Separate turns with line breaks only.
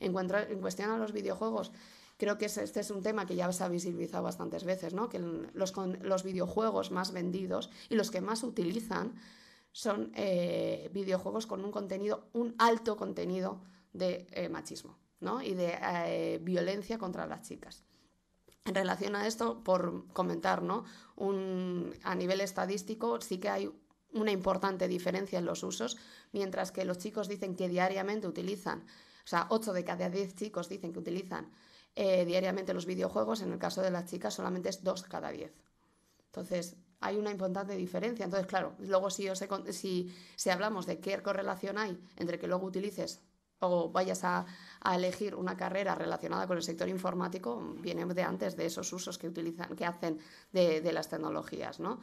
En, cuestión a los videojuegos, creo que este es un tema que ya se ha visibilizado bastantes veces, ¿no? que los, videojuegos más vendidos y los que más utilizan son eh, videojuegos con un contenido, un alto contenido de eh, machismo y de eh, violencia contra las chicas. En relación a esto, por comentar, ¿no? a nivel estadístico sí que hay una importante diferencia en los usos, mientras que los chicos dicen que diariamente utilizan o sea, 8 de cada 10 chicos dicen que utilizan eh, diariamente los videojuegos, en el caso de las chicas solamente es 2 cada 10. Entonces, hay una importante diferencia. Entonces, claro, luego si, si, si, hablamos de qué correlación hay entre que luego utilices o vayas a, a, elegir una carrera relacionada con el sector informático, viene de antes de esos usos que, utilizan, que hacen de, de las tecnologías, ¿no?